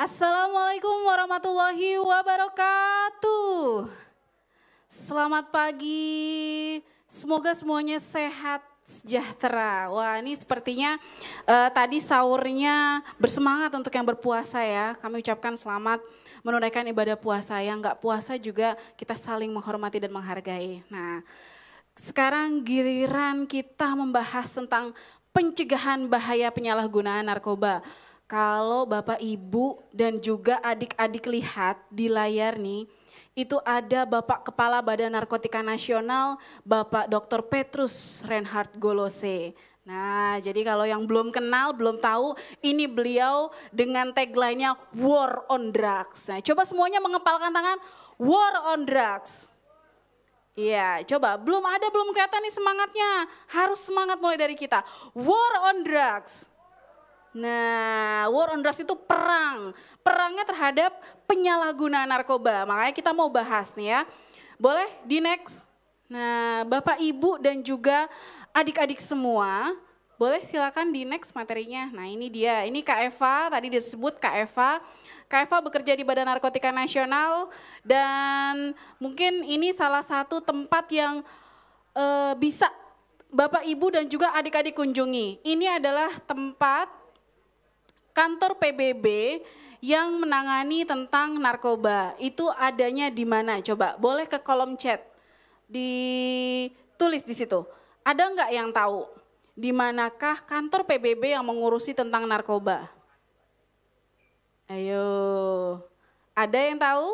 Assalamualaikum warahmatullahi wabarakatuh. Selamat pagi. Semoga semuanya sehat sejahtera. Wah, ini sepertinya uh, tadi sahurnya bersemangat untuk yang berpuasa ya. Kami ucapkan selamat menunaikan ibadah puasa. Yang nggak puasa juga kita saling menghormati dan menghargai. Nah, sekarang giliran kita membahas tentang pencegahan bahaya penyalahgunaan narkoba. Kalau Bapak Ibu dan juga adik-adik lihat di layar nih, itu ada Bapak Kepala Badan Narkotika Nasional, Bapak Dr. Petrus Reinhard Golose. Nah, jadi kalau yang belum kenal, belum tahu, ini beliau dengan tagline-nya War on Drugs. Nah, coba semuanya mengepalkan tangan, War on Drugs. Iya, coba. Belum ada, belum kelihatan nih semangatnya. Harus semangat mulai dari kita. War on Drugs. Nah, war on drugs itu perang. Perangnya terhadap penyalahgunaan narkoba. Makanya kita mau bahas nih ya. Boleh di next? Nah, Bapak Ibu dan juga adik-adik semua, boleh silakan di next materinya. Nah, ini dia. Ini Kak Eva, tadi disebut Kak Eva. Kak Eva bekerja di Badan Narkotika Nasional dan mungkin ini salah satu tempat yang uh, bisa Bapak Ibu dan juga adik-adik kunjungi. Ini adalah tempat kantor PBB yang menangani tentang narkoba. Itu adanya di mana? Coba boleh ke kolom chat ditulis di situ. Ada nggak yang tahu di manakah kantor PBB yang mengurusi tentang narkoba? Ayo, ada yang tahu?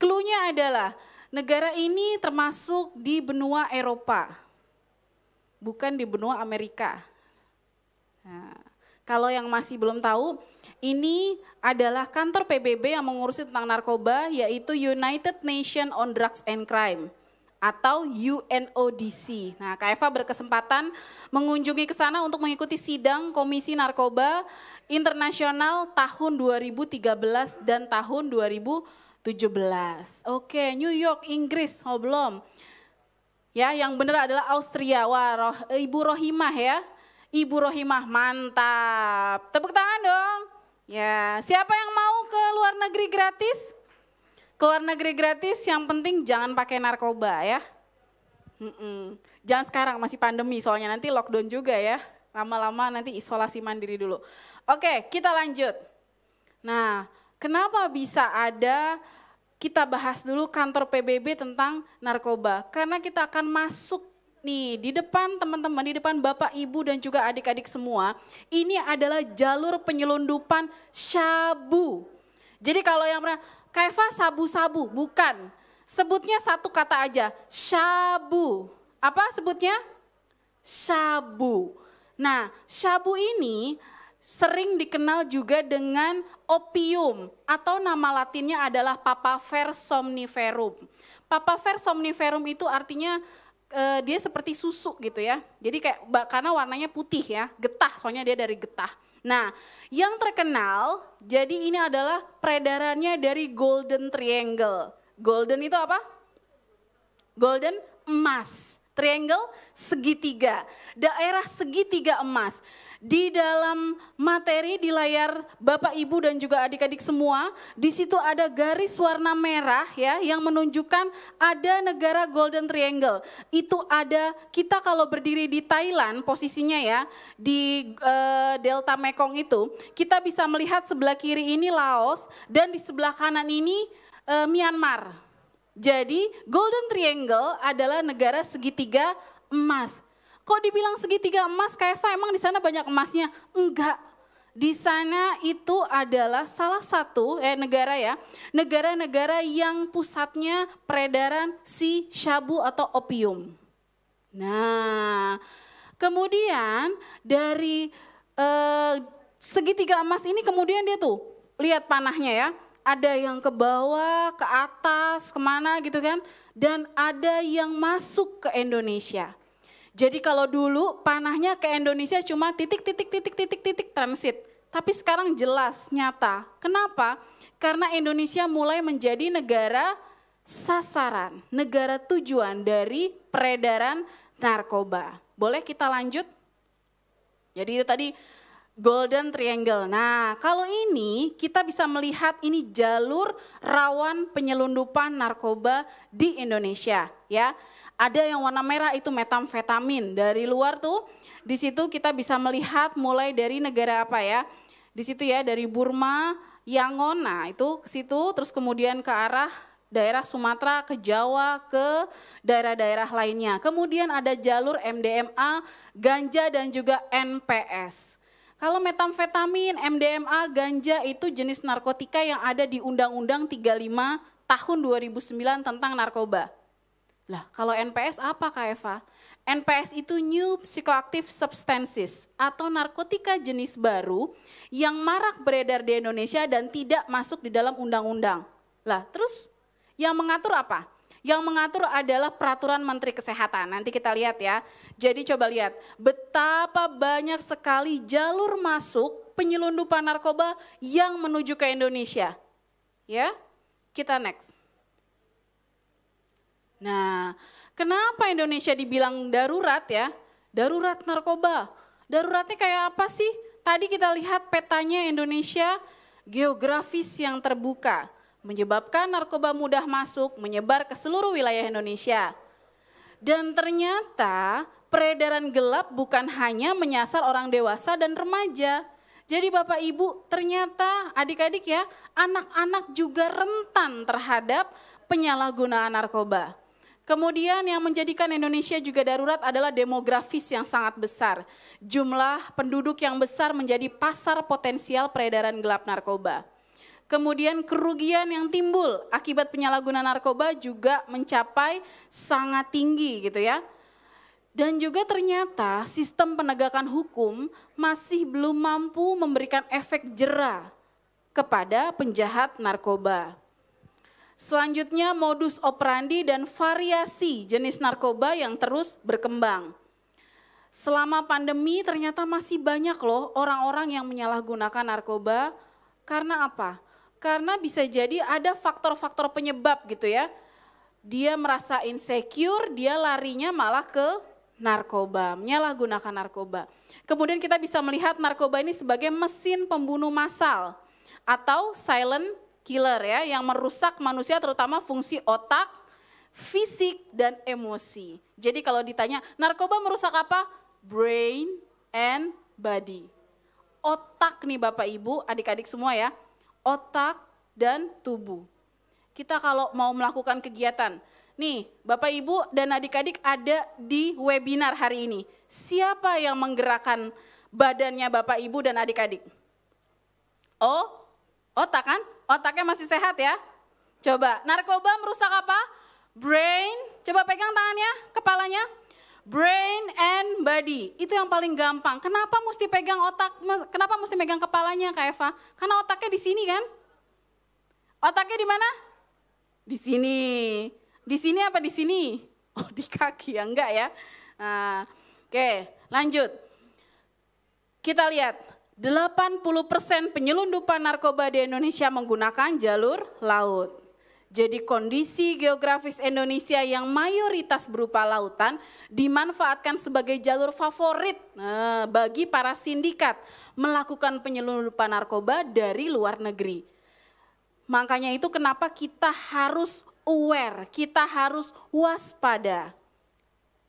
Klunya adalah negara ini termasuk di benua Eropa, bukan di benua Amerika. Nah, kalau yang masih belum tahu, ini adalah kantor PBB yang mengurusi tentang narkoba, yaitu United Nations on Drugs and Crime atau UNODC. Nah, Eva berkesempatan mengunjungi ke sana untuk mengikuti sidang Komisi Narkoba Internasional tahun 2013 dan tahun 2017. Oke, New York, Inggris, oh belum. Ya, yang benar adalah Austria. Wah, roh, Ibu Rohimah ya. Ibu Rohimah, mantap. Tepuk tangan dong. Ya, siapa yang mau ke luar negeri gratis? Keluar negeri gratis, yang penting jangan pakai narkoba ya. Mm-mm. Jangan sekarang, masih pandemi soalnya nanti lockdown juga ya. Lama-lama nanti isolasi mandiri dulu. Oke, kita lanjut. Nah, kenapa bisa ada kita bahas dulu kantor PBB tentang narkoba? Karena kita akan masuk nih di depan teman-teman, di depan Bapak, Ibu dan juga adik-adik semua. Ini adalah jalur penyelundupan syabu. Jadi kalau yang pernah Kaifa sabu-sabu, bukan. Sebutnya satu kata aja, syabu. Apa sebutnya? Syabu. Nah, syabu ini sering dikenal juga dengan opium atau nama latinnya adalah papaver somniferum. Papaver somniferum itu artinya eh, dia seperti susu gitu ya. Jadi kayak karena warnanya putih ya, getah soalnya dia dari getah. Nah, yang terkenal, jadi ini adalah peredarannya dari Golden Triangle. Golden itu apa? Golden emas. Triangle segitiga, daerah segitiga emas. Di dalam materi di layar Bapak Ibu dan juga adik-adik semua, di situ ada garis warna merah ya yang menunjukkan ada negara Golden Triangle. Itu ada kita kalau berdiri di Thailand posisinya ya di uh, delta Mekong itu, kita bisa melihat sebelah kiri ini Laos dan di sebelah kanan ini uh, Myanmar. Jadi Golden Triangle adalah negara segitiga emas. Kok dibilang segitiga emas, kayak Eva emang di sana banyak emasnya? Enggak, di sana itu adalah salah satu eh, negara ya, negara-negara yang pusatnya peredaran si syabu atau opium. Nah, kemudian dari eh, segitiga emas ini kemudian dia tuh lihat panahnya ya, ada yang ke bawah, ke atas, kemana gitu kan, dan ada yang masuk ke Indonesia. Jadi kalau dulu panahnya ke Indonesia cuma titik titik titik titik titik transit, tapi sekarang jelas nyata. Kenapa? Karena Indonesia mulai menjadi negara sasaran, negara tujuan dari peredaran narkoba. Boleh kita lanjut? Jadi itu tadi golden triangle. Nah, kalau ini kita bisa melihat ini jalur rawan penyelundupan narkoba di Indonesia, ya. Ada yang warna merah itu metamfetamin dari luar tuh. Di situ kita bisa melihat mulai dari negara apa ya? Di situ ya dari Burma, Yangon, nah itu ke situ terus kemudian ke arah daerah Sumatera ke Jawa ke daerah-daerah lainnya. Kemudian ada jalur MDMA, ganja dan juga NPS. Kalau metamfetamin, MDMA, ganja itu jenis narkotika yang ada di Undang-Undang 35 tahun 2009 tentang narkoba. Lah, kalau NPS apa Kak Eva? NPS itu New Psychoactive Substances atau narkotika jenis baru yang marak beredar di Indonesia dan tidak masuk di dalam undang-undang. Lah, terus yang mengatur apa? Yang mengatur adalah peraturan Menteri Kesehatan. Nanti kita lihat ya. Jadi coba lihat betapa banyak sekali jalur masuk penyelundupan narkoba yang menuju ke Indonesia. Ya. Kita next. Nah, kenapa Indonesia dibilang darurat ya? Darurat narkoba. Daruratnya kayak apa sih? Tadi kita lihat petanya Indonesia geografis yang terbuka menyebabkan narkoba mudah masuk, menyebar ke seluruh wilayah Indonesia. Dan ternyata peredaran gelap bukan hanya menyasar orang dewasa dan remaja. Jadi Bapak Ibu, ternyata adik-adik ya, anak-anak juga rentan terhadap penyalahgunaan narkoba. Kemudian yang menjadikan Indonesia juga darurat adalah demografis yang sangat besar. Jumlah penduduk yang besar menjadi pasar potensial peredaran gelap narkoba. Kemudian kerugian yang timbul akibat penyalahgunaan narkoba juga mencapai sangat tinggi gitu ya. Dan juga ternyata sistem penegakan hukum masih belum mampu memberikan efek jera kepada penjahat narkoba. Selanjutnya modus operandi dan variasi jenis narkoba yang terus berkembang. Selama pandemi ternyata masih banyak loh orang-orang yang menyalahgunakan narkoba karena apa? karena bisa jadi ada faktor-faktor penyebab gitu ya. Dia merasa insecure, dia larinya malah ke narkoba, menyalahgunakan narkoba. Kemudian kita bisa melihat narkoba ini sebagai mesin pembunuh massal atau silent killer ya yang merusak manusia terutama fungsi otak, fisik dan emosi. Jadi kalau ditanya narkoba merusak apa? Brain and body. Otak nih Bapak Ibu, adik-adik semua ya otak, dan tubuh. Kita kalau mau melakukan kegiatan, nih Bapak Ibu dan adik-adik ada di webinar hari ini. Siapa yang menggerakkan badannya Bapak Ibu dan adik-adik? Oh, otak kan? Otaknya masih sehat ya? Coba, narkoba merusak apa? Brain, coba pegang tangannya, kepalanya, brain and body. Itu yang paling gampang. Kenapa mesti pegang otak? Kenapa mesti megang kepalanya Kak Eva? Karena otaknya di sini kan? Otaknya di mana? Di sini. Di sini apa di sini? Oh, di kaki ya enggak ya. Nah, oke, lanjut. Kita lihat 80% penyelundupan narkoba di Indonesia menggunakan jalur laut. Jadi kondisi geografis Indonesia yang mayoritas berupa lautan dimanfaatkan sebagai jalur favorit eh, bagi para sindikat melakukan penyelundupan narkoba dari luar negeri. Makanya itu kenapa kita harus aware, kita harus waspada.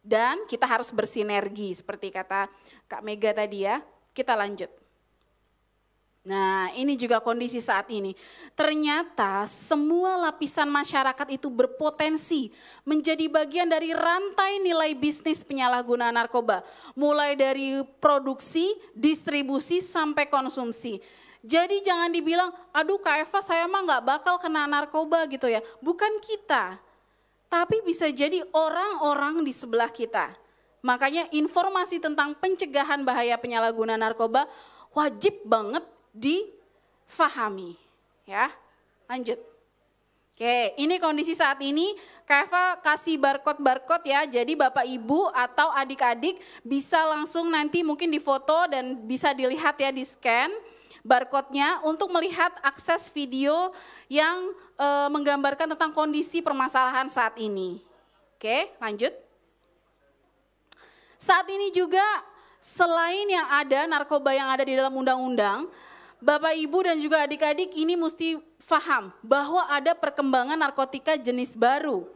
Dan kita harus bersinergi seperti kata Kak Mega tadi ya. Kita lanjut. Nah, ini juga kondisi saat ini. Ternyata semua lapisan masyarakat itu berpotensi menjadi bagian dari rantai nilai bisnis penyalahgunaan narkoba, mulai dari produksi, distribusi sampai konsumsi. Jadi jangan dibilang, aduh Kak Eva saya mah nggak bakal kena narkoba gitu ya. Bukan kita, tapi bisa jadi orang-orang di sebelah kita. Makanya informasi tentang pencegahan bahaya penyalahgunaan narkoba wajib banget difahami. Ya, lanjut. Oke, ini kondisi saat ini Kava kasih barcode-barcode ya, jadi Bapak Ibu atau adik-adik bisa langsung nanti mungkin difoto dan bisa dilihat ya di scan barcode-nya untuk melihat akses video yang e, menggambarkan tentang kondisi permasalahan saat ini. Oke, lanjut. Saat ini juga selain yang ada narkoba yang ada di dalam undang-undang, Bapak Ibu dan juga adik-adik ini mesti faham bahwa ada perkembangan narkotika jenis baru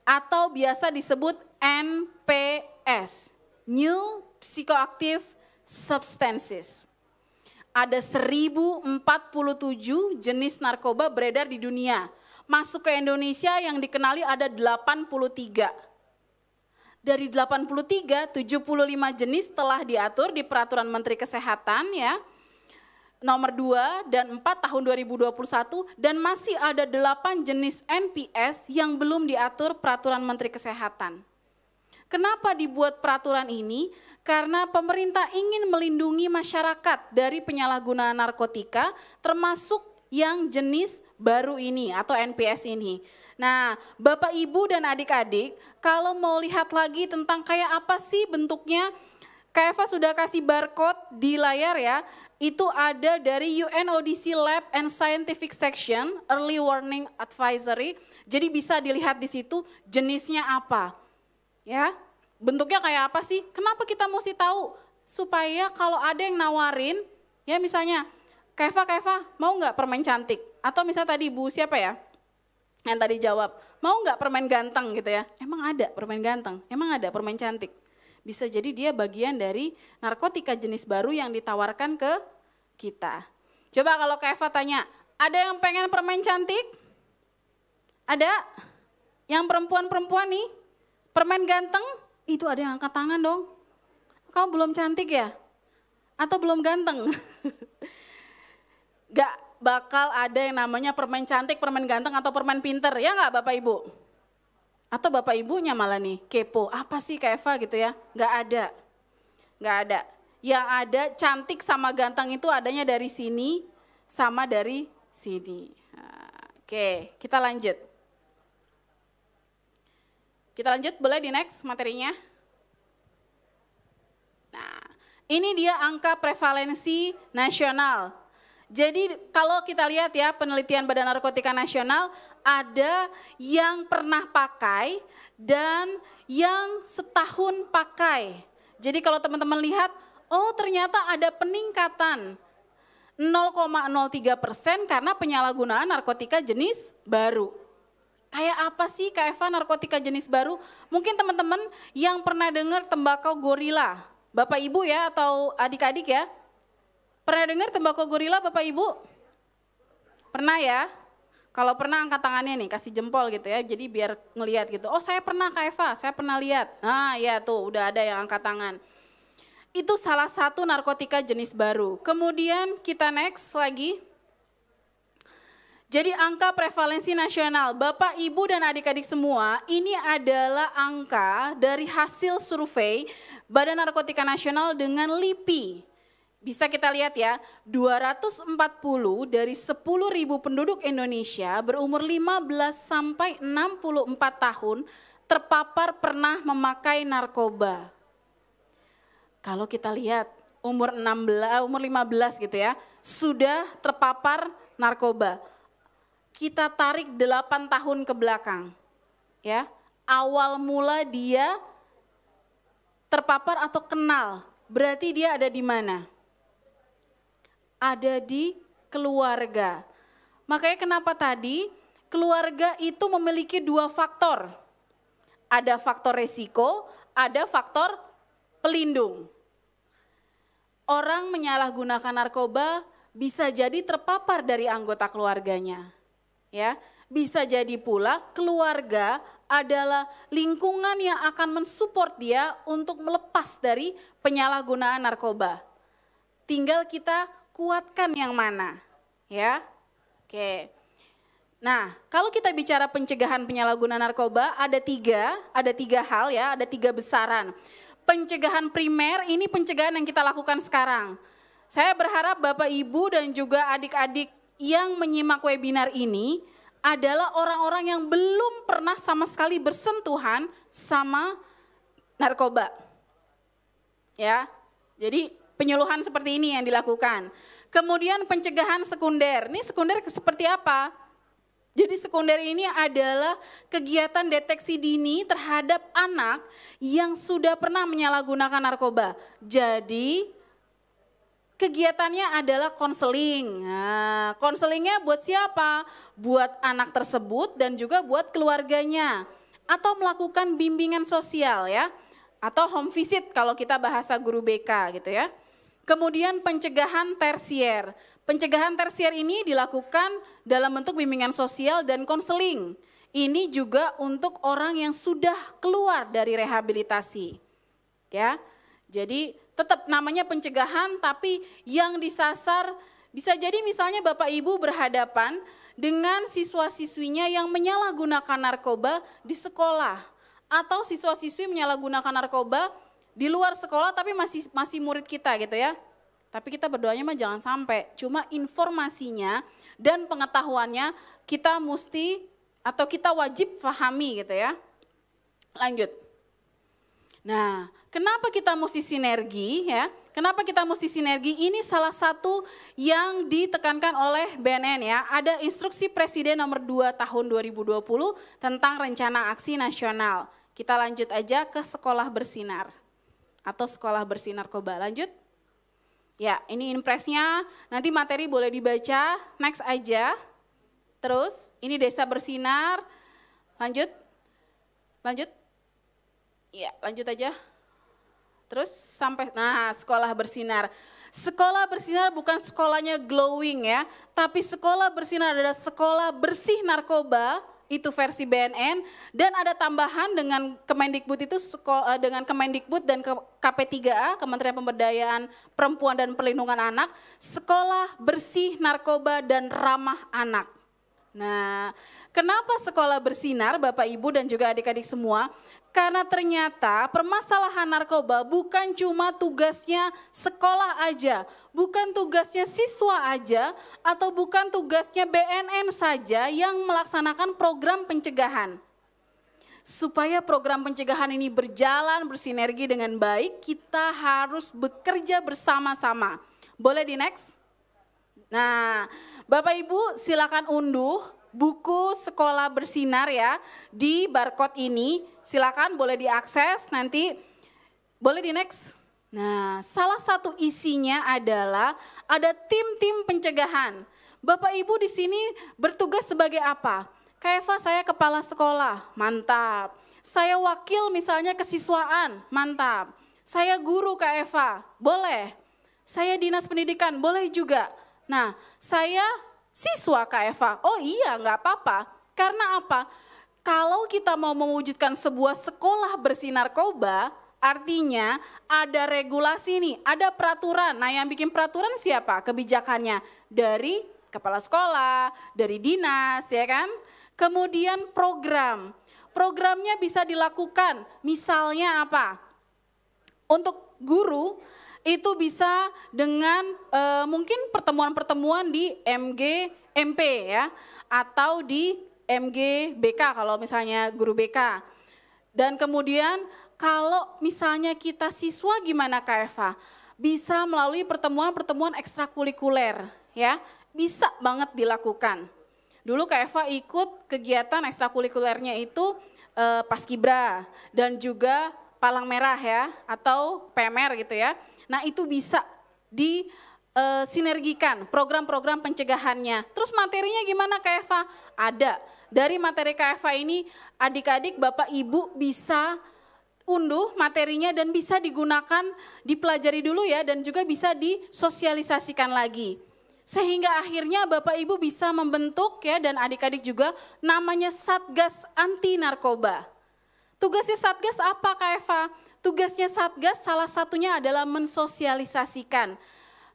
atau biasa disebut NPS, New Psychoactive Substances. Ada 1047 jenis narkoba beredar di dunia. Masuk ke Indonesia yang dikenali ada 83. Dari 83, 75 jenis telah diatur di peraturan Menteri Kesehatan ya nomor 2 dan 4 tahun 2021 dan masih ada 8 jenis NPS yang belum diatur peraturan Menteri Kesehatan. Kenapa dibuat peraturan ini? Karena pemerintah ingin melindungi masyarakat dari penyalahgunaan narkotika termasuk yang jenis baru ini atau NPS ini. Nah, Bapak Ibu dan adik-adik, kalau mau lihat lagi tentang kayak apa sih bentuknya Eva sudah kasih barcode di layar ya itu ada dari UNODC Lab and Scientific Section, Early Warning Advisory. Jadi bisa dilihat di situ jenisnya apa. Ya. Bentuknya kayak apa sih? Kenapa kita mesti tahu? Supaya kalau ada yang nawarin, ya misalnya, Keva, Keva, mau nggak permen cantik? Atau misalnya tadi Bu siapa ya? Yang tadi jawab, mau nggak permen ganteng gitu ya? Emang ada permen ganteng? Emang ada permen cantik? bisa jadi dia bagian dari narkotika jenis baru yang ditawarkan ke kita. Coba kalau ke Eva tanya, ada yang pengen permen cantik? Ada? Yang perempuan-perempuan nih, permen ganteng? Itu ada yang angkat tangan dong. Kau belum cantik ya? Atau belum ganteng? Gak bakal ada yang namanya permen cantik, permen ganteng, atau permen pinter. Ya nggak Bapak Ibu? Atau Bapak Ibunya malah nih kepo, apa sih Kak Eva gitu ya? Nggak ada. Nggak ada yang ada cantik sama ganteng itu adanya dari sini sama dari sini. Oke, kita lanjut. Kita lanjut, boleh di next materinya. Nah, ini dia angka prevalensi nasional. Jadi kalau kita lihat ya penelitian Badan Narkotika Nasional ada yang pernah pakai dan yang setahun pakai. Jadi kalau teman-teman lihat oh ternyata ada peningkatan 0,03 persen karena penyalahgunaan narkotika jenis baru. Kayak apa sih Kak narkotika jenis baru? Mungkin teman-teman yang pernah dengar tembakau gorila, Bapak Ibu ya atau adik-adik ya? Pernah dengar tembakau gorila Bapak Ibu? Pernah ya? Kalau pernah angkat tangannya nih, kasih jempol gitu ya, jadi biar ngelihat gitu. Oh saya pernah Kak saya pernah lihat. Nah ya tuh udah ada yang angkat tangan. Itu salah satu narkotika jenis baru. Kemudian kita next lagi. Jadi angka prevalensi nasional, Bapak, Ibu, dan adik-adik semua, ini adalah angka dari hasil survei Badan Narkotika Nasional dengan LIPI. Bisa kita lihat ya, 240 dari 10.000 penduduk Indonesia berumur 15 sampai 64 tahun terpapar pernah memakai narkoba. Kalau kita lihat umur 16, eh, umur 15 gitu ya, sudah terpapar narkoba. Kita tarik 8 tahun ke belakang. Ya. Awal mula dia terpapar atau kenal, berarti dia ada di mana? Ada di keluarga. Makanya kenapa tadi keluarga itu memiliki dua faktor. Ada faktor resiko, ada faktor pelindung orang menyalahgunakan narkoba bisa jadi terpapar dari anggota keluarganya. Ya, bisa jadi pula keluarga adalah lingkungan yang akan mensupport dia untuk melepas dari penyalahgunaan narkoba. Tinggal kita kuatkan yang mana, ya. Oke. Nah, kalau kita bicara pencegahan penyalahgunaan narkoba, ada tiga, ada tiga hal ya, ada tiga besaran pencegahan primer ini pencegahan yang kita lakukan sekarang. Saya berharap Bapak Ibu dan juga adik-adik yang menyimak webinar ini adalah orang-orang yang belum pernah sama sekali bersentuhan sama narkoba. Ya. Jadi penyuluhan seperti ini yang dilakukan. Kemudian pencegahan sekunder. Ini sekunder seperti apa? Jadi sekunder ini adalah kegiatan deteksi dini terhadap anak yang sudah pernah menyalahgunakan narkoba. Jadi kegiatannya adalah konseling. Nah, konselingnya buat siapa? Buat anak tersebut dan juga buat keluarganya. Atau melakukan bimbingan sosial ya. Atau home visit kalau kita bahasa guru BK gitu ya. Kemudian pencegahan tersier Pencegahan tersier ini dilakukan dalam bentuk bimbingan sosial dan konseling. Ini juga untuk orang yang sudah keluar dari rehabilitasi. Ya. Jadi tetap namanya pencegahan tapi yang disasar bisa jadi misalnya Bapak Ibu berhadapan dengan siswa-siswinya yang menyalahgunakan narkoba di sekolah atau siswa-siswi menyalahgunakan narkoba di luar sekolah tapi masih masih murid kita gitu ya. Tapi kita berdoanya mah jangan sampai. Cuma informasinya dan pengetahuannya kita mesti atau kita wajib fahami gitu ya. Lanjut. Nah, kenapa kita mesti sinergi ya? Kenapa kita mesti sinergi? Ini salah satu yang ditekankan oleh BNN ya. Ada instruksi Presiden nomor 2 tahun 2020 tentang rencana aksi nasional. Kita lanjut aja ke sekolah bersinar atau sekolah bersinar koba. Lanjut. Ya, ini impresnya. Nanti materi boleh dibaca, next aja. Terus, ini desa bersinar. Lanjut. Lanjut. Ya, lanjut aja. Terus sampai, nah sekolah bersinar. Sekolah bersinar bukan sekolahnya glowing ya, tapi sekolah bersinar adalah sekolah bersih narkoba itu versi BNN dan ada tambahan dengan Kemendikbud itu eh, dengan Kemendikbud dan KP3A Kementerian Pemberdayaan Perempuan dan Perlindungan Anak sekolah bersih narkoba dan ramah anak. Nah, kenapa sekolah bersinar Bapak Ibu dan juga adik-adik semua? karena ternyata permasalahan narkoba bukan cuma tugasnya sekolah aja, bukan tugasnya siswa aja, atau bukan tugasnya BNN saja yang melaksanakan program pencegahan. Supaya program pencegahan ini berjalan bersinergi dengan baik, kita harus bekerja bersama-sama. Boleh di next? Nah, Bapak Ibu silakan unduh buku Sekolah Bersinar ya di barcode ini. Silakan boleh diakses nanti. Boleh di next. Nah, salah satu isinya adalah ada tim-tim pencegahan. Bapak Ibu di sini bertugas sebagai apa? Keva saya kepala sekolah, mantap. Saya wakil misalnya kesiswaan, mantap. Saya guru Kak Eva, boleh. Saya dinas pendidikan, boleh juga. Nah, saya siswa Kak Eva. Oh iya, nggak apa-apa. Karena apa? Kalau kita mau mewujudkan sebuah sekolah bersinar koba, artinya ada regulasi nih, ada peraturan. Nah yang bikin peraturan siapa? Kebijakannya dari kepala sekolah, dari dinas, ya kan? Kemudian program. Programnya bisa dilakukan, misalnya apa? Untuk guru, itu bisa dengan uh, mungkin pertemuan-pertemuan di MG MP ya atau di MG BK kalau misalnya guru BK. Dan kemudian kalau misalnya kita siswa gimana Kak Eva? Bisa melalui pertemuan-pertemuan ekstrakurikuler ya, bisa banget dilakukan. Dulu Kak Eva ikut kegiatan ekstrakurikulernya itu eh, Paskibra dan juga Palang Merah ya atau PMR gitu ya. Nah itu bisa disinergikan eh, program-program pencegahannya. Terus materinya gimana Kak Eva? Ada. Dari materi Kak Eva ini adik-adik, bapak, ibu bisa unduh materinya dan bisa digunakan, dipelajari dulu ya dan juga bisa disosialisasikan lagi. Sehingga akhirnya Bapak Ibu bisa membentuk ya dan adik-adik juga namanya Satgas Anti Narkoba. Tugasnya Satgas apa Kak Eva? Tugasnya Satgas salah satunya adalah mensosialisasikan.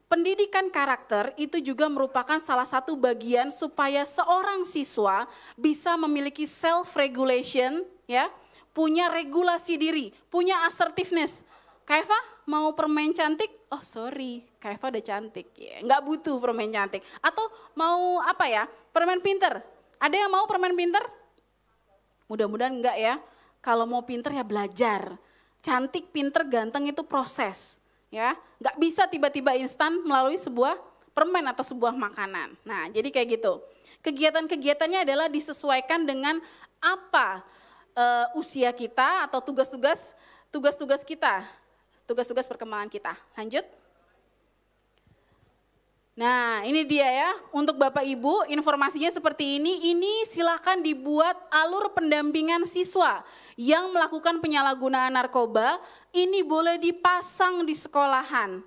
Pendidikan karakter itu juga merupakan salah satu bagian supaya seorang siswa bisa memiliki self regulation, ya, punya regulasi diri, punya assertiveness. Kaifa mau permen cantik? Oh sorry, Kaifa udah cantik, ya, enggak butuh permen cantik. Atau mau apa ya? Permen pinter? Ada yang mau permen pinter? Mudah-mudahan enggak ya. Kalau mau pinter ya belajar cantik, pinter, ganteng itu proses. Ya, nggak bisa tiba-tiba instan melalui sebuah permen atau sebuah makanan. Nah, jadi kayak gitu. Kegiatan-kegiatannya adalah disesuaikan dengan apa uh, usia kita atau tugas-tugas tugas-tugas kita, tugas-tugas perkembangan kita. Lanjut. Nah, ini dia ya. Untuk Bapak Ibu, informasinya seperti ini. Ini silakan dibuat alur pendampingan siswa yang melakukan penyalahgunaan narkoba. Ini boleh dipasang di sekolahan.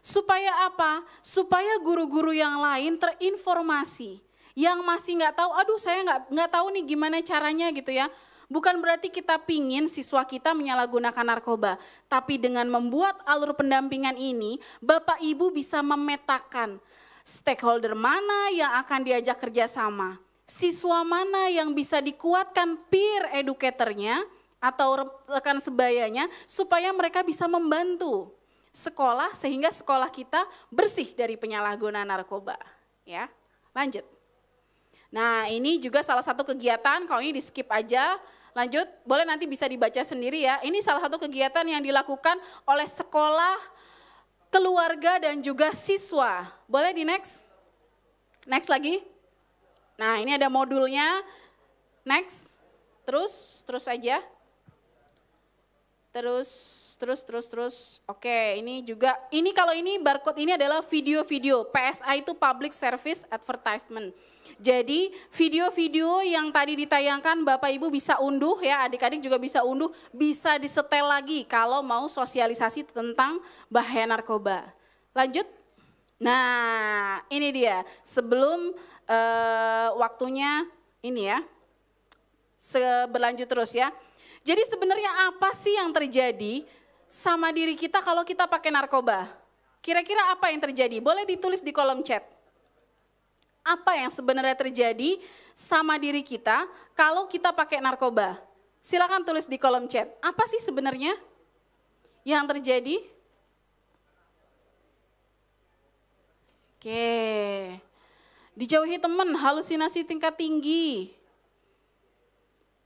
Supaya apa? Supaya guru-guru yang lain terinformasi. Yang masih nggak tahu, aduh saya nggak nggak tahu nih gimana caranya gitu ya. Bukan berarti kita pingin siswa kita menyalahgunakan narkoba, tapi dengan membuat alur pendampingan ini, Bapak Ibu bisa memetakan stakeholder mana yang akan diajak kerjasama, siswa mana yang bisa dikuatkan peer educatornya atau rekan sebayanya supaya mereka bisa membantu sekolah sehingga sekolah kita bersih dari penyalahgunaan narkoba. Ya, lanjut. Nah ini juga salah satu kegiatan, kalau ini di skip aja, lanjut boleh nanti bisa dibaca sendiri ya. Ini salah satu kegiatan yang dilakukan oleh sekolah keluarga dan juga siswa. Boleh di next? Next lagi. Nah, ini ada modulnya. Next. Terus, terus aja. Terus, terus, terus, terus. Oke, ini juga. Ini kalau ini barcode ini adalah video-video. PSA itu Public Service Advertisement. Jadi video-video yang tadi ditayangkan Bapak Ibu bisa unduh ya, adik-adik juga bisa unduh, bisa disetel lagi kalau mau sosialisasi tentang bahaya narkoba. Lanjut. Nah, ini dia. Sebelum uh, waktunya ini ya. Berlanjut terus ya. Jadi sebenarnya apa sih yang terjadi sama diri kita kalau kita pakai narkoba? Kira-kira apa yang terjadi? Boleh ditulis di kolom chat apa yang sebenarnya terjadi sama diri kita kalau kita pakai narkoba. Silakan tulis di kolom chat. Apa sih sebenarnya yang terjadi? Oke. Dijauhi teman, halusinasi tingkat tinggi.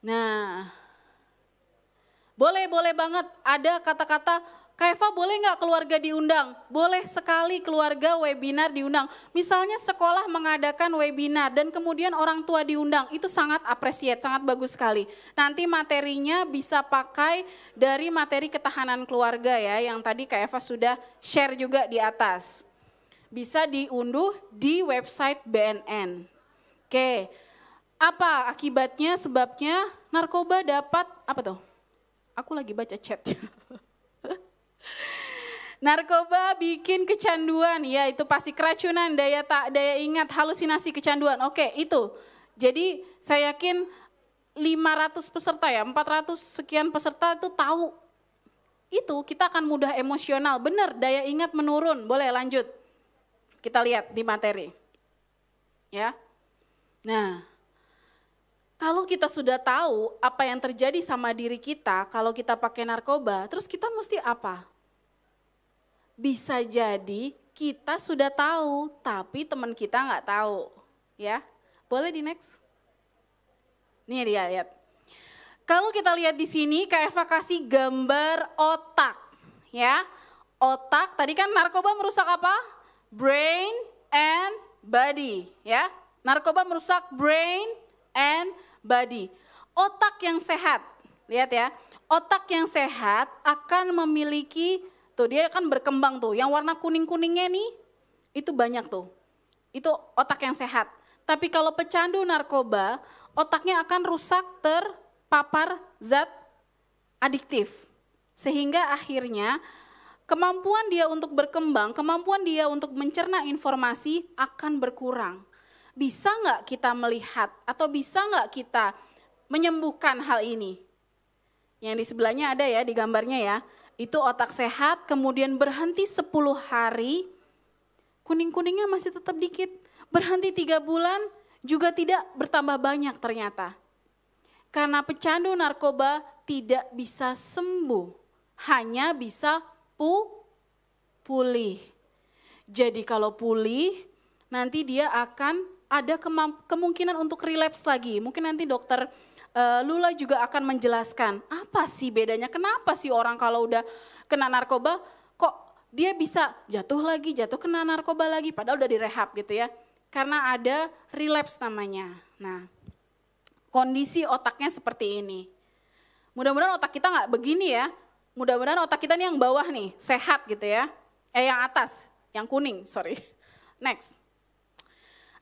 Nah, boleh-boleh banget ada kata-kata Kaeva boleh nggak keluarga diundang? Boleh sekali keluarga webinar diundang. Misalnya sekolah mengadakan webinar dan kemudian orang tua diundang, itu sangat apresiat, sangat bagus sekali. Nanti materinya bisa pakai dari materi ketahanan keluarga ya, yang tadi Kaeva sudah share juga di atas. Bisa diunduh di website BNN. Oke, apa akibatnya, sebabnya narkoba dapat, apa tuh? Aku lagi baca chatnya. Narkoba bikin kecanduan, ya itu pasti keracunan, daya tak daya ingat, halusinasi kecanduan. Oke, itu. Jadi saya yakin 500 peserta ya, 400 sekian peserta itu tahu itu kita akan mudah emosional. Benar, daya ingat menurun. Boleh lanjut. Kita lihat di materi. Ya. Nah, kalau kita sudah tahu apa yang terjadi sama diri kita kalau kita pakai narkoba, terus kita mesti apa? bisa jadi kita sudah tahu, tapi teman kita nggak tahu. Ya, boleh di next. Nih dia lihat. Kalau kita lihat di sini, Kak Eva kasih gambar otak. Ya, otak. Tadi kan narkoba merusak apa? Brain and body. Ya, narkoba merusak brain and body. Otak yang sehat, lihat ya. Otak yang sehat akan memiliki Tuh dia kan berkembang tuh. Yang warna kuning-kuningnya nih itu banyak tuh. Itu otak yang sehat. Tapi kalau pecandu narkoba, otaknya akan rusak terpapar zat adiktif. Sehingga akhirnya kemampuan dia untuk berkembang, kemampuan dia untuk mencerna informasi akan berkurang. Bisa nggak kita melihat atau bisa nggak kita menyembuhkan hal ini? Yang di sebelahnya ada ya di gambarnya ya. Itu otak sehat, kemudian berhenti 10 hari, kuning-kuningnya masih tetap dikit. Berhenti tiga bulan, juga tidak bertambah banyak ternyata. Karena pecandu narkoba tidak bisa sembuh, hanya bisa pu pulih. Jadi kalau pulih, nanti dia akan ada kemungkinan untuk relapse lagi. Mungkin nanti dokter Eh, Lula juga akan menjelaskan apa sih bedanya, kenapa sih orang kalau udah kena narkoba kok dia bisa jatuh lagi, jatuh kena narkoba lagi, padahal udah direhab gitu ya. Karena ada relapse namanya. Nah, kondisi otaknya seperti ini. Mudah-mudahan otak kita nggak begini ya. Mudah-mudahan otak kita nih yang bawah nih, sehat gitu ya. Eh yang atas, yang kuning, sorry. Next.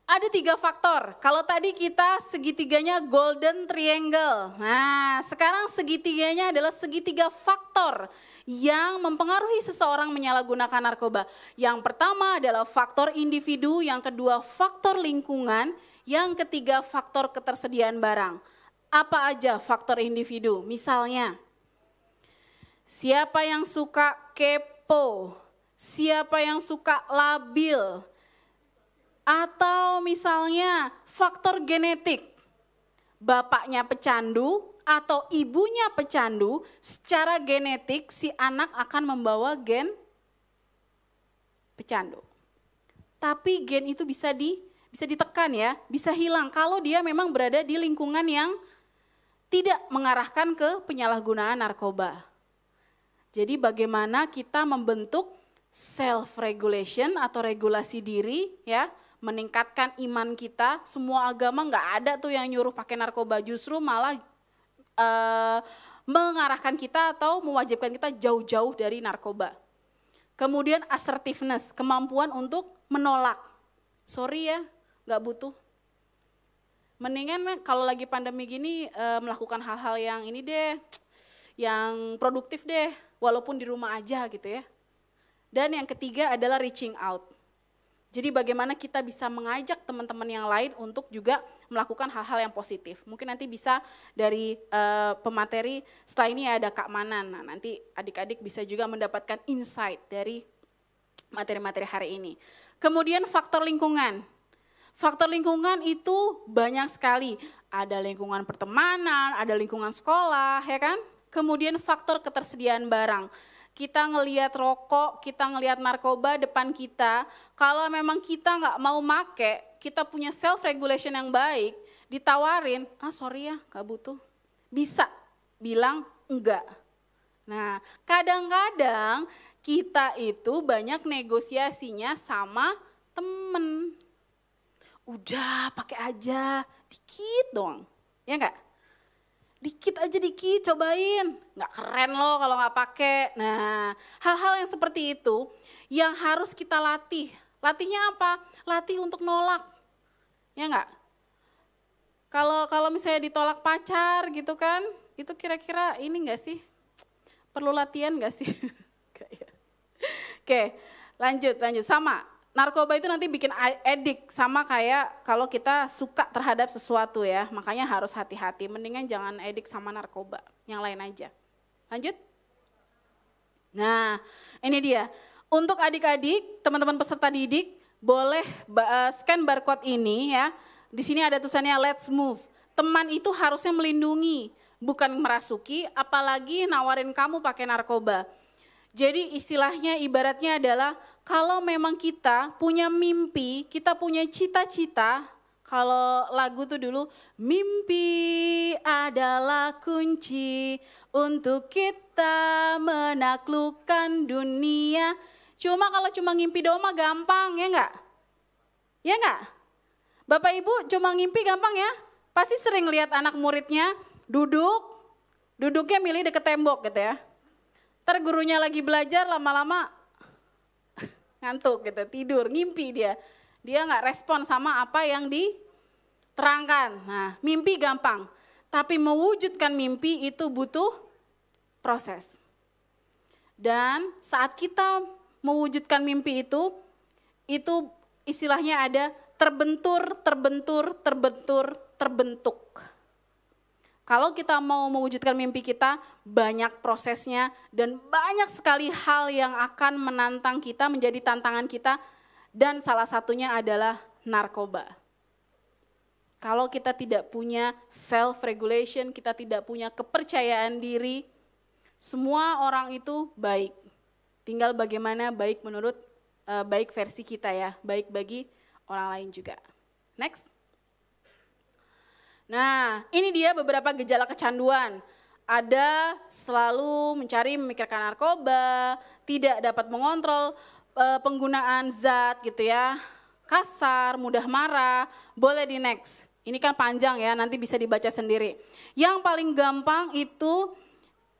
Ada tiga faktor. Kalau tadi kita segitiganya golden triangle. Nah, sekarang segitiganya adalah segitiga faktor yang mempengaruhi seseorang menyalahgunakan narkoba. Yang pertama adalah faktor individu, yang kedua faktor lingkungan, yang ketiga faktor ketersediaan barang. Apa aja faktor individu? Misalnya, siapa yang suka kepo, siapa yang suka labil, atau misalnya faktor genetik. Bapaknya pecandu atau ibunya pecandu, secara genetik si anak akan membawa gen pecandu. Tapi gen itu bisa di bisa ditekan ya, bisa hilang kalau dia memang berada di lingkungan yang tidak mengarahkan ke penyalahgunaan narkoba. Jadi bagaimana kita membentuk self regulation atau regulasi diri ya meningkatkan iman kita. Semua agama nggak ada tuh yang nyuruh pakai narkoba, justru malah uh, mengarahkan kita atau mewajibkan kita jauh-jauh dari narkoba. Kemudian assertiveness, kemampuan untuk menolak. Sorry ya, nggak butuh. Mendingan kalau lagi pandemi gini uh, melakukan hal-hal yang ini deh, yang produktif deh, walaupun di rumah aja gitu ya. Dan yang ketiga adalah reaching out. Jadi bagaimana kita bisa mengajak teman-teman yang lain untuk juga melakukan hal-hal yang positif. Mungkin nanti bisa dari uh, pemateri setelah ini ada Kak Manan. Nah, nanti adik-adik bisa juga mendapatkan insight dari materi-materi hari ini. Kemudian faktor lingkungan. Faktor lingkungan itu banyak sekali. Ada lingkungan pertemanan, ada lingkungan sekolah, ya kan? Kemudian faktor ketersediaan barang kita ngeliat rokok, kita ngeliat narkoba depan kita, kalau memang kita nggak mau make, kita punya self regulation yang baik, ditawarin, ah sorry ya, nggak butuh, bisa bilang enggak. Nah, kadang-kadang kita itu banyak negosiasinya sama temen. Udah pakai aja, dikit doang, ya enggak? dikit aja dikit cobain nggak keren loh kalau nggak pakai nah hal-hal yang seperti itu yang harus kita latih latihnya apa latih untuk nolak ya nggak kalau kalau misalnya ditolak pacar gitu kan itu kira-kira ini nggak sih perlu latihan nggak sih oke lanjut lanjut sama narkoba itu nanti bikin edik sama kayak kalau kita suka terhadap sesuatu ya. Makanya harus hati-hati. Mendingan jangan edik sama narkoba. Yang lain aja. Lanjut. Nah, ini dia. Untuk adik-adik, teman-teman peserta didik, boleh eh, scan barcode ini ya. Di sini ada tulisannya let's move. Teman itu harusnya melindungi, bukan merasuki, apalagi nawarin kamu pakai narkoba. Jadi istilahnya ibaratnya adalah kalau memang kita punya mimpi, kita punya cita-cita, kalau lagu tuh dulu, mimpi adalah kunci untuk kita menaklukkan dunia. Cuma kalau cuma ngimpi doang mah gampang, ya enggak? Ya enggak? Bapak Ibu cuma ngimpi gampang ya? Pasti sering lihat anak muridnya duduk, duduknya milih deket tembok gitu ya. Ntar gurunya lagi belajar lama-lama ngantuk gitu, tidur, ngimpi dia. Dia nggak respon sama apa yang diterangkan. Nah, mimpi gampang, tapi mewujudkan mimpi itu butuh proses. Dan saat kita mewujudkan mimpi itu, itu istilahnya ada terbentur, terbentur, terbentur, terbentuk. Kalau kita mau mewujudkan mimpi kita, banyak prosesnya dan banyak sekali hal yang akan menantang kita, menjadi tantangan kita, dan salah satunya adalah narkoba. Kalau kita tidak punya self-regulation, kita tidak punya kepercayaan diri, semua orang itu baik. Tinggal bagaimana baik menurut, eh, baik versi kita ya, baik bagi orang lain juga. Next. Nah, ini dia beberapa gejala kecanduan. Ada selalu mencari memikirkan narkoba, tidak dapat mengontrol eh, penggunaan zat gitu ya, kasar, mudah marah, boleh di next. Ini kan panjang ya, nanti bisa dibaca sendiri. Yang paling gampang itu,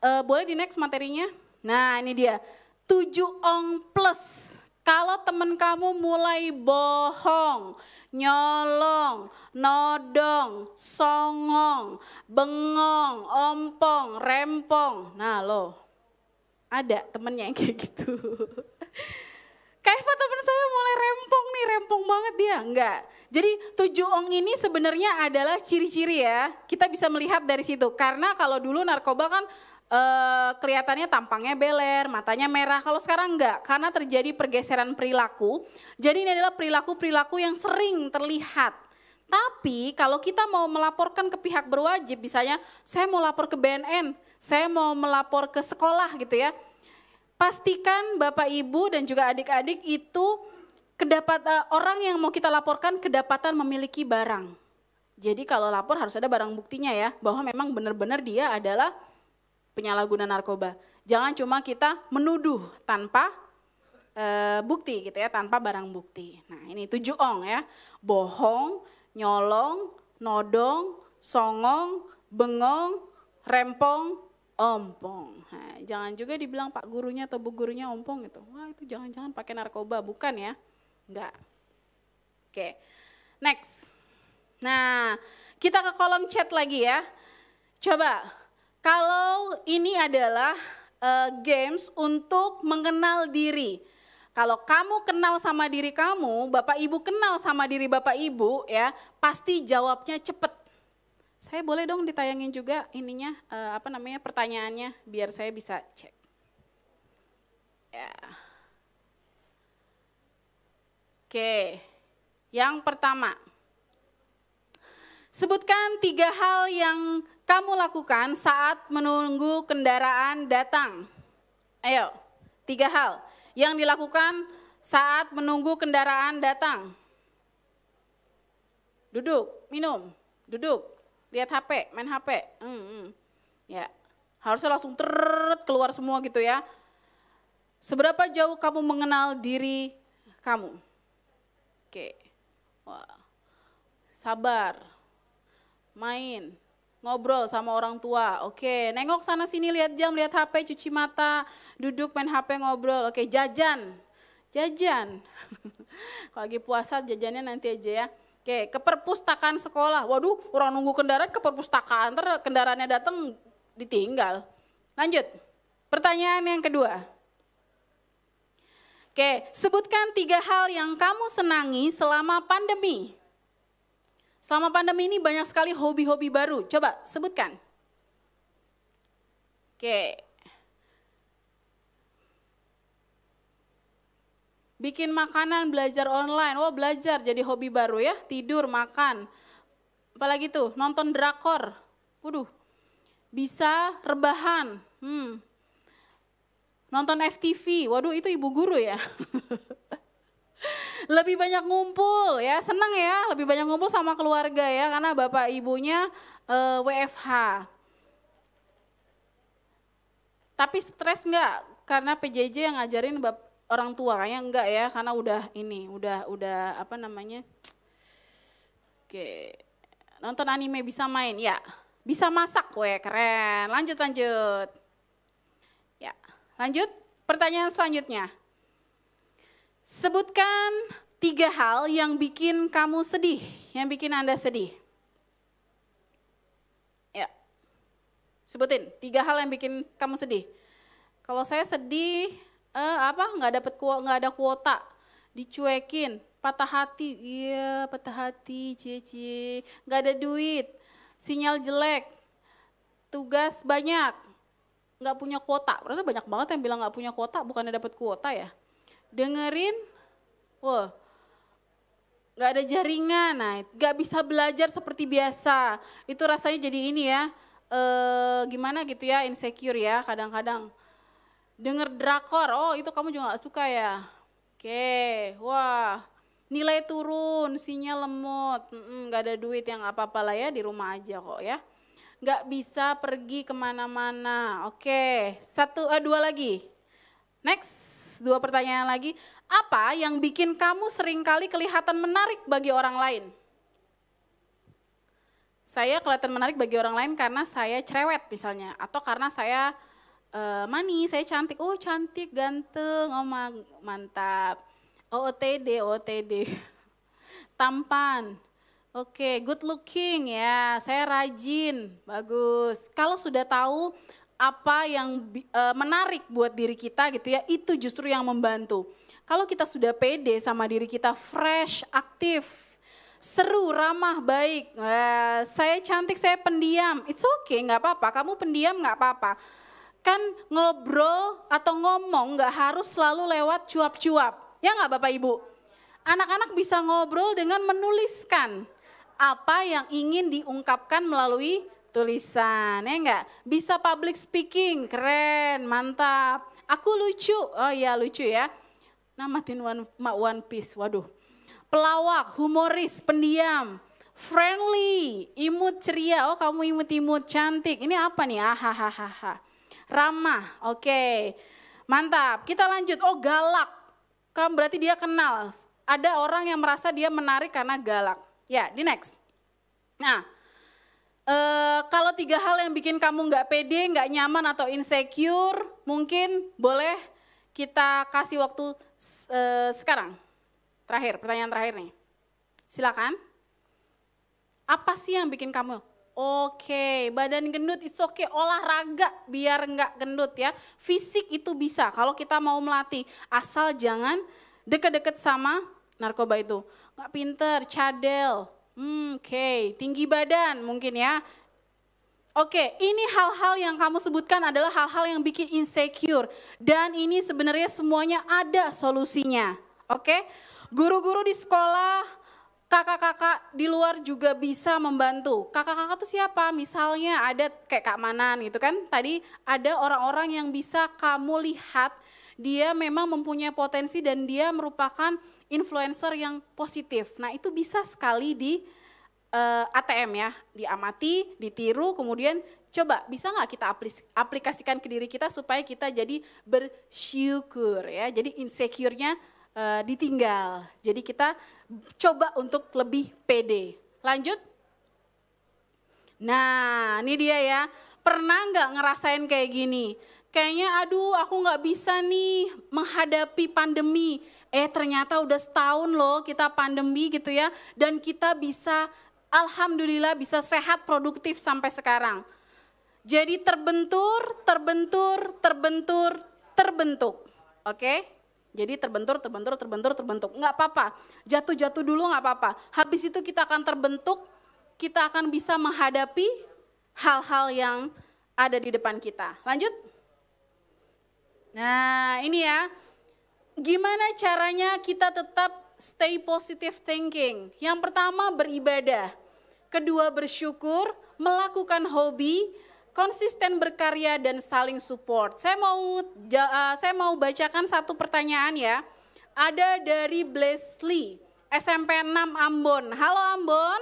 e, boleh di next materinya? Nah ini dia, 7 ong plus. Kalau teman kamu mulai bohong, nyolong, nodong, songong, bengong, ompong, rempong. Nah lo, ada temennya yang kayak gitu. Kaifa teman saya mulai rempong nih, rempong banget dia. Enggak. Jadi tujuh ong ini sebenarnya adalah ciri-ciri ya. Kita bisa melihat dari situ. Karena kalau dulu narkoba kan uh, kelihatannya tampangnya beler, matanya merah. Kalau sekarang enggak, karena terjadi pergeseran perilaku. Jadi ini adalah perilaku-perilaku yang sering terlihat tapi kalau kita mau melaporkan ke pihak berwajib, misalnya saya mau lapor ke BNN, saya mau melapor ke sekolah gitu ya. Pastikan Bapak Ibu dan juga adik-adik itu kedapat eh, orang yang mau kita laporkan kedapatan memiliki barang. Jadi kalau lapor harus ada barang buktinya ya, bahwa memang benar-benar dia adalah penyalahguna narkoba. Jangan cuma kita menuduh tanpa e, bukti gitu ya, tanpa barang bukti. Nah ini tujuh ong ya, bohong, nyolong, nodong, songong, bengong, rempong, ompong. Nah, jangan juga dibilang pak gurunya atau bu gurunya ompong gitu. Wah itu jangan-jangan pakai narkoba, bukan ya? Enggak. Oke, next. Nah, kita ke kolom chat lagi ya. Coba kalau ini adalah uh, games untuk mengenal diri. Kalau kamu kenal sama diri kamu, Bapak Ibu kenal sama diri Bapak Ibu ya, pasti jawabnya cepet. Saya boleh dong ditayangin juga ininya uh, apa namanya pertanyaannya biar saya bisa cek. Ya. Oke. Yang pertama. Sebutkan tiga hal yang kamu lakukan saat menunggu kendaraan datang? Ayo, tiga hal yang dilakukan saat menunggu kendaraan datang. Duduk, minum, duduk, lihat HP, main HP. Hmm, hmm. Ya, harusnya langsung teret keluar semua gitu ya. Seberapa jauh kamu mengenal diri kamu? Oke, Wah. sabar, main, ngobrol sama orang tua. Oke, nengok sana sini lihat jam, lihat HP, cuci mata, duduk main HP ngobrol. Oke, jajan. Jajan. Kalau lagi puasa jajannya nanti aja ya. Oke, ke perpustakaan sekolah. Waduh, orang nunggu kendaraan ke perpustakaan, ter kendaraannya datang ditinggal. Lanjut. Pertanyaan yang kedua. Oke, sebutkan tiga hal yang kamu senangi selama pandemi. Selama pandemi ini banyak sekali hobi-hobi baru. Coba sebutkan. Oke. Bikin makanan, belajar online. Wah oh, belajar jadi hobi baru ya. Tidur, makan. Apalagi tuh, nonton drakor. Waduh. Bisa rebahan. Hmm. Nonton FTV. Waduh, itu ibu guru ya. lebih banyak ngumpul ya, seneng ya, lebih banyak ngumpul sama keluarga ya, karena bapak ibunya e, eh, WFH. Tapi stres enggak? Karena PJJ yang ngajarin bap orang tua kayaknya enggak ya, karena udah ini, udah udah apa namanya? Oke. Nonton anime bisa main ya. Bisa masak we, keren. Lanjut lanjut. Ya, lanjut pertanyaan selanjutnya. Sebutkan tiga hal yang bikin kamu sedih, yang bikin Anda sedih. Ya, sebutin tiga hal yang bikin kamu sedih. Kalau saya sedih, eh, apa nggak dapet nggak ada kuota, dicuekin, patah hati, iya patah hati, cie nggak ada duit, sinyal jelek, tugas banyak, nggak punya kuota. Berarti banyak banget yang bilang nggak punya kuota, bukannya dapat kuota ya dengerin, wah, nggak ada jaringan, nah, nggak bisa belajar seperti biasa. Itu rasanya jadi ini ya, e, gimana gitu ya, insecure ya kadang-kadang. Dengar drakor, oh itu kamu juga gak suka ya. Oke, wah, nilai turun, sinyal lemot, nggak ada duit yang apa-apa lah ya, di rumah aja kok ya. Nggak bisa pergi kemana-mana, oke. Satu, eh, dua lagi. Next next, dua pertanyaan lagi. Apa yang bikin kamu seringkali kelihatan menarik bagi orang lain? Saya kelihatan menarik bagi orang lain karena saya cerewet misalnya, atau karena saya uh, manis, saya cantik, oh cantik, ganteng, oh mantap, OOTD, oh, OOTD, tampan, oke, okay, good looking ya, saya rajin, bagus. Kalau sudah tahu apa yang e, menarik buat diri kita gitu ya, itu justru yang membantu. Kalau kita sudah pede sama diri kita, fresh, aktif, seru, ramah, baik, saya cantik, saya pendiam, it's okay, nggak apa-apa, kamu pendiam nggak apa-apa. Kan ngobrol atau ngomong nggak harus selalu lewat cuap-cuap, ya nggak Bapak Ibu? Anak-anak bisa ngobrol dengan menuliskan apa yang ingin diungkapkan melalui tulisan, ya enggak? Bisa public speaking, keren, mantap. Aku lucu, oh iya lucu ya. Namatin One, One Piece, waduh. Pelawak, humoris, pendiam, friendly, imut ceria, oh kamu imut-imut, cantik. Ini apa nih? ah Ahahaha. Ramah, oke. Okay. Mantap, kita lanjut. Oh galak, kamu berarti dia kenal. Ada orang yang merasa dia menarik karena galak. Ya, di next. Nah, Uh, kalau tiga hal yang bikin kamu nggak pede, nggak nyaman atau insecure, mungkin boleh kita kasih waktu uh, sekarang. Terakhir, pertanyaan terakhir nih. Silakan. Apa sih yang bikin kamu? Oke, okay, badan gendut, it's okay, olahraga biar nggak gendut ya. Fisik itu bisa kalau kita mau melatih, asal jangan deket-deket sama narkoba itu. Nggak pinter, cadel, Hmm, Oke, okay. tinggi badan mungkin ya. Oke, okay, ini hal-hal yang kamu sebutkan adalah hal-hal yang bikin insecure. Dan ini sebenarnya semuanya ada solusinya. Oke, okay? guru-guru di sekolah, kakak-kakak di luar juga bisa membantu. Kakak-kakak tuh siapa? Misalnya ada kayak Kak Manan gitu kan. Tadi ada orang-orang yang bisa kamu lihat dia memang mempunyai potensi dan dia merupakan influencer yang positif. Nah itu bisa sekali di uh, eh, ATM ya, diamati, ditiru, kemudian coba bisa nggak kita aplikasikan ke diri kita supaya kita jadi bersyukur ya, jadi insecure-nya uh, ditinggal. Jadi kita coba untuk lebih pede. Lanjut. Nah, ini dia ya. Pernah nggak ngerasain kayak gini? kayaknya aduh aku nggak bisa nih menghadapi pandemi. Eh ternyata udah setahun loh kita pandemi gitu ya dan kita bisa alhamdulillah bisa sehat produktif sampai sekarang. Jadi terbentur, terbentur, terbentur, terbentuk. Oke? Jadi terbentur, terbentur, terbentur, terbentuk. Nggak apa-apa. Jatuh-jatuh dulu nggak apa-apa. Habis itu kita akan terbentuk, kita akan bisa menghadapi hal-hal yang ada di depan kita. Lanjut. Nah ini ya, gimana caranya kita tetap stay positive thinking? Yang pertama beribadah, kedua bersyukur, melakukan hobi, konsisten berkarya dan saling support. Saya mau eh, saya mau bacakan satu pertanyaan ya. Ada dari Blesley, SMP 6 Ambon. Halo Ambon.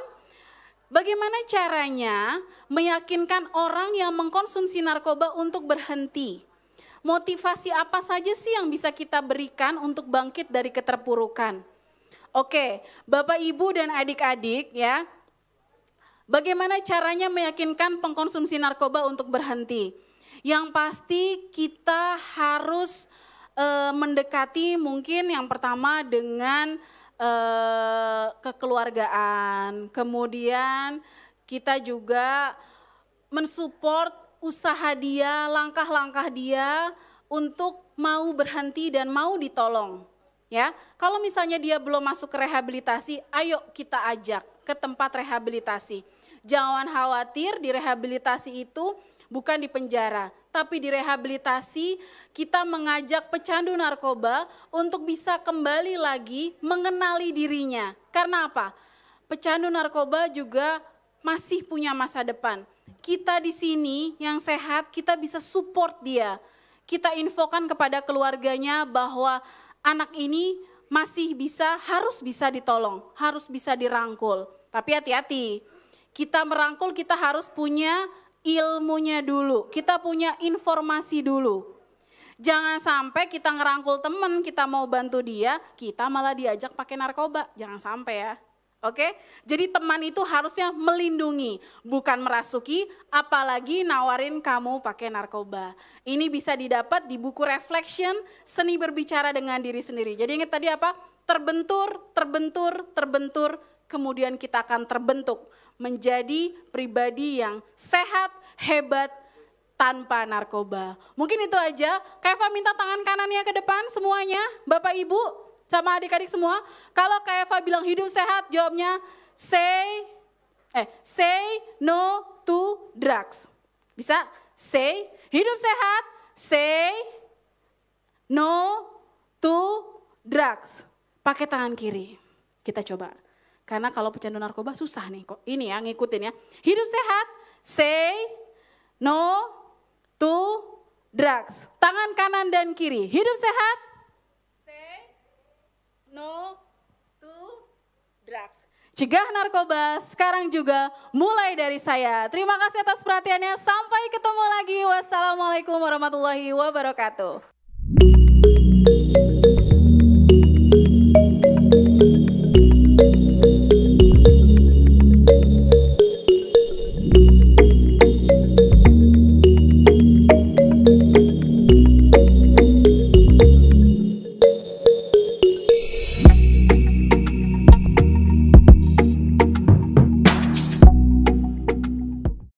Bagaimana caranya meyakinkan orang yang mengkonsumsi narkoba untuk berhenti? motivasi apa saja sih yang bisa kita berikan untuk bangkit dari keterpurukan? Oke, Bapak Ibu dan adik-adik ya, bagaimana caranya meyakinkan pengkonsumsi narkoba untuk berhenti? Yang pasti kita harus e, mendekati mungkin yang pertama dengan e, kekeluargaan, kemudian kita juga mensupport usaha dia, langkah-langkah dia untuk mau berhenti dan mau ditolong. Ya, kalau misalnya dia belum masuk ke rehabilitasi, ayo kita ajak ke tempat rehabilitasi. Jangan khawatir di rehabilitasi itu bukan di penjara, tapi di rehabilitasi kita mengajak pecandu narkoba untuk bisa kembali lagi mengenali dirinya. Karena apa? Pecandu narkoba juga masih punya masa depan kita di sini yang sehat, kita bisa support dia. Kita infokan kepada keluarganya bahwa anak ini masih bisa, harus bisa ditolong, harus bisa dirangkul. Tapi hati-hati, kita merangkul kita harus punya ilmunya dulu, kita punya informasi dulu. Jangan sampai kita ngerangkul temen, kita mau bantu dia, kita malah diajak pakai narkoba. Jangan sampai ya. Oke, jadi teman itu harusnya melindungi, bukan merasuki, apalagi nawarin kamu pakai narkoba. Ini bisa didapat di buku Reflection, seni berbicara dengan diri sendiri. Jadi ingat tadi apa? Terbentur, terbentur, terbentur, kemudian kita akan terbentuk menjadi pribadi yang sehat, hebat, tanpa narkoba. Mungkin itu aja. Keva minta tangan kanannya ke depan semuanya, Bapak Ibu sama adik-adik semua? Kalau Kak Eva bilang hidup sehat, jawabnya say eh say no to drugs. Bisa? Say hidup sehat, say no to drugs. Pakai tangan kiri. Kita coba. Karena kalau pecandu narkoba susah nih kok. Ini ya ngikutin ya. Hidup sehat, say no to drugs. Tangan kanan dan kiri. Hidup sehat, no to drugs. Cegah narkoba sekarang juga mulai dari saya. Terima kasih atas perhatiannya. Sampai ketemu lagi. Wassalamualaikum warahmatullahi wabarakatuh.